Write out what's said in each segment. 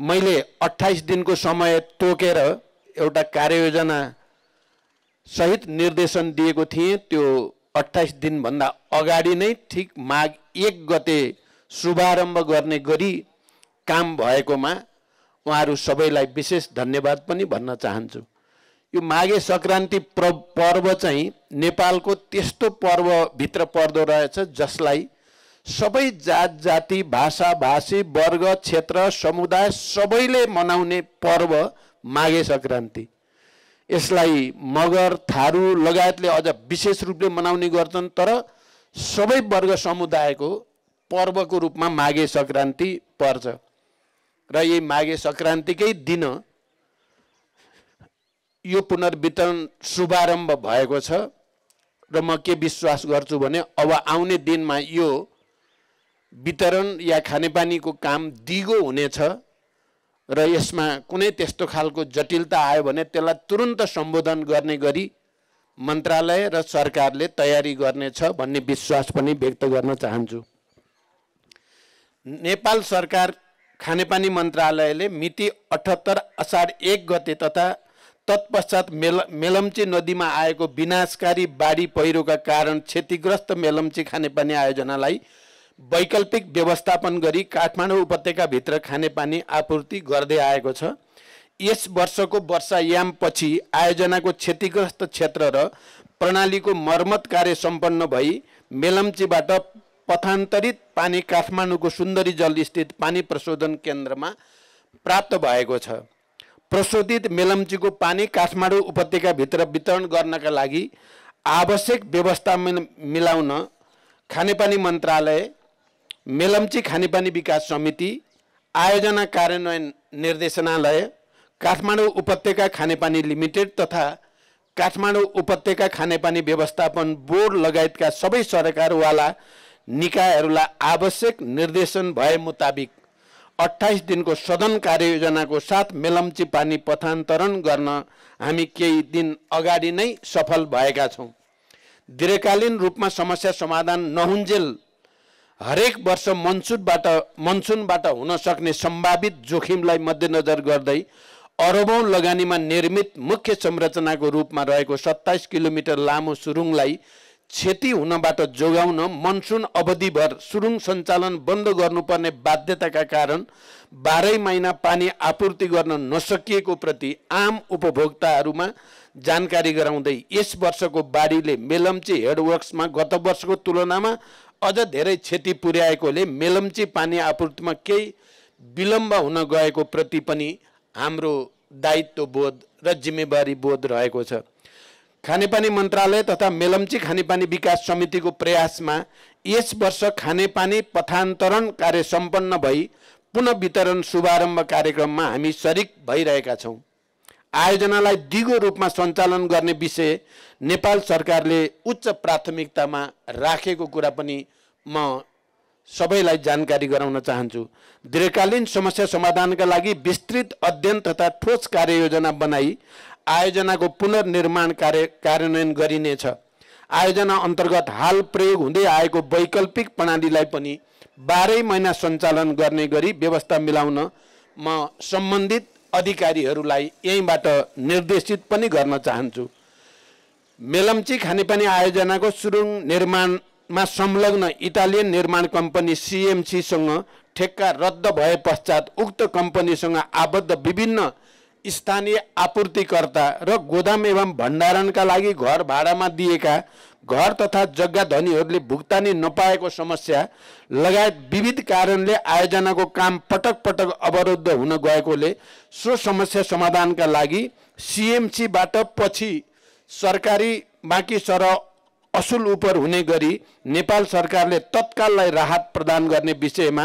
मैले अट्ठाइस दिनको समय तोकेर एउटा कार्ययोजना सहित निर्देशन दिएको थिएँ त्यो अट्ठाइस दिनभन्दा अगाडि नै ठिक माघ एक गते शुभारम्भ गर्ने गरी काम भएकोमा उहाँहरू सबैलाई विशेष धन्यवाद पनि भन्न चाहन्छु यो माघे सङ्क्रान्ति पर्व चाहिँ नेपालको त्यस्तो पर्वभित्र पर्दो रहेछ जसलाई सबै जात जाति भाषा भाषी वर्ग क्षेत्र समुदाय सबैले मनाउने पर्व माघे सङ्क्रान्ति यसलाई मगर थारू लगायतले अझ विशेष रूपले मनाउने गर्छन् तर सबै वर्ग समुदायको पर्वको रूपमा माघे सङ्क्रान्ति पर्छ र यही माघे सङ्क्रान्तिकै दिन यो पुनर्वितरण शुभारम्भ भएको छ र म के विश्वास गर्छु भने अब आउने दिनमा यो वितरण या खानेपानीको काम दिगो हुनेछ र यसमा कुनै त्यस्तो खालको जटिलता आयो भने त्यसलाई तुरन्त सम्बोधन गर्ने गरी मन्त्रालय र सरकारले तयारी गर्नेछ भन्ने विश्वास पनि व्यक्त गर्न चाहन्छु नेपाल सरकार खानेपानी मन्त्रालयले मिति अठहत्तर असार एक गते तथा तत्पश्चात मेल मेलम्ची नदीमा आएको विनाशकारी बाढी पहिरोका कारण क्षतिग्रस्त मेलम्ची खानेपानी आयोजनालाई वैकल्पिक व्यवस्थापन गरी काठमाडौँ उपत्यकाभित्र खानेपानी आपूर्ति गर्दै आएको छ यस वर्षको वर्षायामपछि आयोजनाको क्षतिग्रस्त क्षेत्र र प्रणालीको मर्मत कार्य सम्पन्न भई मेलम्चीबाट पथान्तरित पानी काठमाडौँको सुन्दरी जलस्थित पानी प्रशोधन केन्द्रमा प्राप्त भएको छ प्रशोधित मेलम्चीको पानी काठमाडौँ उपत्यकाभित्र वितरण गर्नका लागि आवश्यक व्यवस्था मिलाउन खानेपानी मन्त्रालय मेलम्ची खानेपानी विकास समिति आयोजना कार्यान्वयन निर्देशनालय काठमाडौँ उपत्यका खानेपानी लिमिटेड तथा काठमाडौँ उपत्यका खानेपानी व्यवस्थापन बोर्ड लगायतका सबै सरकारवाला निकायहरूलाई आवश्यक निर्देशन भए मुताबिक अठाइस दिनको सदन कार्ययोजनाको साथ मेलम्ची पानी पथान्तरण गर्न हामी केही दिन अगाडि नै सफल भएका छौँ दीर्घकालीन रूपमा समस्या समाधान नहुन्जेल हरेक वर्ष मनसुनबाट मनसुनबाट हुन सक्ने सम्भावित जोखिमलाई मध्यनजर गर्दै अरबौँ लगानीमा निर्मित मुख्य संरचनाको रूपमा रहेको सत्ताइस किलोमिटर लामो सुरुङलाई क्षति हुनबाट जोगाउन मनसुन अवधिभर सुरुङ सञ्चालन बन्द गर्नुपर्ने बाध्यताका कारण बाह्रै महिना पानी आपूर्ति गर्न नसकिएको प्रति आम उपभोक्ताहरूमा जानकारी गराउँदै यस वर्षको बाढीले मेलम्ची हेडवर्क्समा गत वर्षको तुलनामा अझ धेरै क्षति पुर्याएकोले मेलम्ची पानी आपूर्तिमा केही विलम्ब हुन गएको प्रति पनि हाम्रो दायित्व बोध र जिम्मेवारी बोध रहेको छ खानेपानी मन्त्रालय तथा मेलम्ची खानेपानी विकास समितिको प्रयासमा यस वर्ष खानेपानी पथान्तरण कार्य सम्पन्न भई पुनः वितरण शुभारम्भ कार्यक्रममा हामी सरिक भइरहेका छौँ आयोजनालाई दिगो रूपमा सञ्चालन गर्ने विषय नेपाल सरकारले उच्च प्राथमिकतामा राखेको कुरा पनि म सबैलाई जानकारी गराउन चाहन्छु दीर्घकालीन समस्या समाधानका लागि विस्तृत अध्ययन तथा ठोस कार्ययोजना बनाई आयोजनाको पुनर्निर्माण कार्य कार्यान्वयन गरिनेछ आयोजना अन्तर्गत हाल प्रयोग हुँदै आएको वैकल्पिक प्रणालीलाई पनि बाह्रै महिना सञ्चालन गर्ने गरी व्यवस्था मिलाउन म सम्बन्धित अधिकारीहरूलाई यहीँबाट निर्देशित पनि गर्न चाहन्छु मेलम्ची खानेपानी आयोजनाको सुरुङ निर्माणमा संलग्न इटालियन निर्माण कम्पनी सिएमसीसँग ठेक्का रद्द भए पश्चात उक्त कम्पनीसँग आबद्ध विभिन्न स्थानीय आपूर्तिकर्ता र गोदाम एवं भण्डारणका लागि घर भाडामा दिएका घर तथा जग्गा धनीहरूले भुक्तानी नपाएको समस्या लगायत विविध कारणले आयोजनाको काम पटक पटक अवरुद्ध हुन गएकोले सो समस्या समाधानका लागि सिएमसीबाट पछि सरकारी बाँकी सरह असुल उपर हुने गरी नेपाल सरकारले तत्काललाई राहत प्रदान गर्ने विषयमा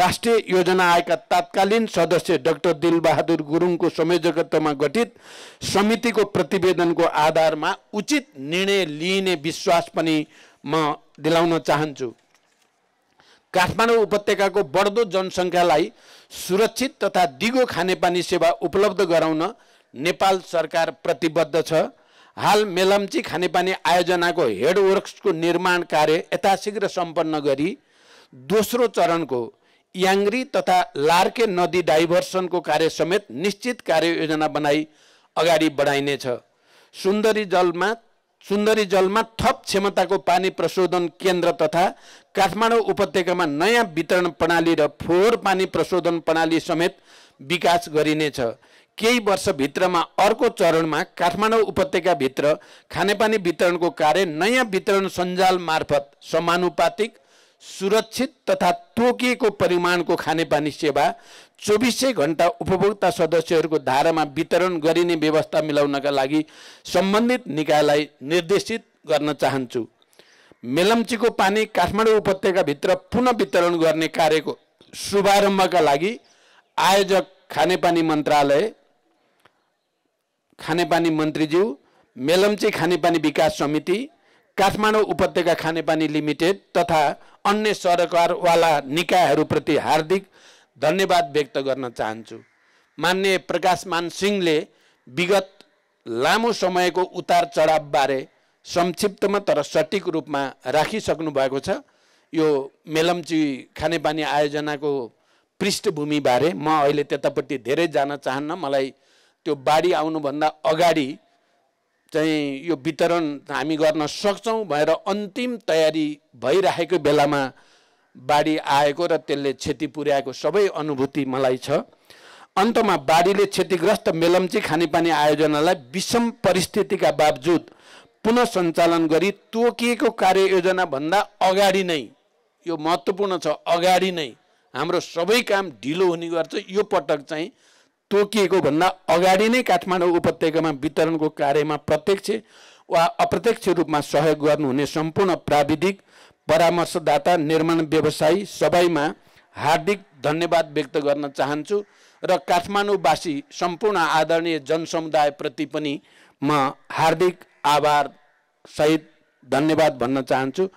राष्ट्रिय योजना आएका तात्कालीन सदस्य डाक्टर दिलबहादुर गुरुङको संयोजकत्वमा गठित समितिको प्रतिवेदनको आधारमा उचित निर्णय लिइने विश्वास पनि म दिलाउन चाहन्छु काठमाडौँ उपत्यकाको बढ्दो जनसङ्ख्यालाई सुरक्षित तथा दिगो खानेपानी सेवा उपलब्ध गराउन नेपाल सरकार प्रतिबद्ध छ हाल मेलम्ची खानेपानी आयोजनाको हेडवर्क्सको निर्माण कार्य यथाशीघ्र सम्पन्न गरी दोस्रो चरणको याङ्री तथा लार्के नदी डाइभर्सनको कार्य समेत निश्चित कार्ययोजना बनाई अगाडि बढाइनेछ सुन्दरी जलमा सुन्दरी जलमा थप क्षमताको पानी प्रशोधन केन्द्र तथा काठमाडौँ उपत्यकामा नयाँ वितरण प्रणाली र फोहोर पानी प्रशोधन प्रणाली समेत विकास गरिनेछ केही वर्षभित्रमा अर्को चरणमा काठमाडौँ उपत्यकाभित्र खानेपानी वितरणको कार्य नयाँ वितरण सञ्जाल मार्फत समानुपातिक सुरक्षित तथा तोकिएको परिमाणको खानेपानी सेवा चौबिसै घन्टा उपभोक्ता सदस्यहरूको धारामा वितरण गरिने व्यवस्था मिलाउनका लागि सम्बन्धित निकायलाई निर्देशित गर्न चाहन्छु मेलम्चीको पानी काठमाडौँ उपत्यकाभित्र पुनः वितरण गर्ने कार्यको शुभारम्भका लागि आयोजक खानेपानी मन्त्रालय खानेपानी मन्त्रीज्यू मेलम्ची खानेपानी विकास समिति काठमाडौँ उपत्यका खानेपानी लिमिटेड तथा अन्य सरकारवाला निकायहरूप्रति हार्दिक धन्यवाद व्यक्त गर्न चाहन्छु मान्य प्रकाश मान सिंहले विगत लामो समयको उतार चढावबारे संक्षिप्तमा तर सठिक रूपमा राखिसक्नु भएको छ यो मेलम्ची खानेपानी आयोजनाको पृष्ठभूमिबारे म अहिले त्यतापट्टि धेरै जान चाहन्न मलाई त्यो बाढी आउनुभन्दा अगाडि चाहिँ यो वितरण हामी गर्न सक्छौँ भनेर अन्तिम तयारी भइराखेको बेलामा बाढी आएको र त्यसले क्षति पुर्याएको सबै अनुभूति मलाई छ अन्तमा बाढीले क्षतिग्रस्त मेलम्ची खानेपानी आयोजनालाई विषम परिस्थितिका बावजुद पुनः सञ्चालन गरी तोकिएको कार्ययोजनाभन्दा अगाडि नै यो महत्त्वपूर्ण छ अगाडि नै हाम्रो सबै काम ढिलो हुने गर्छ यो पटक चाहिँ तोकिएको भन्दा अगाडि नै काठमाडौँ उपत्यकामा वितरणको कार्यमा प्रत्यक्ष वा अप्रत्यक्ष रूपमा सहयोग गर्नुहुने सम्पूर्ण प्राविधिक परामर्शदाता निर्माण व्यवसायी सबैमा हार्दिक धन्यवाद व्यक्त गर्न चाहन्छु र काठमाडौँवासी सम्पूर्ण आदरणीय जनसमुदायप्रति पनि म हार्दिक आभार सहित धन्यवाद भन्न चाहन्छु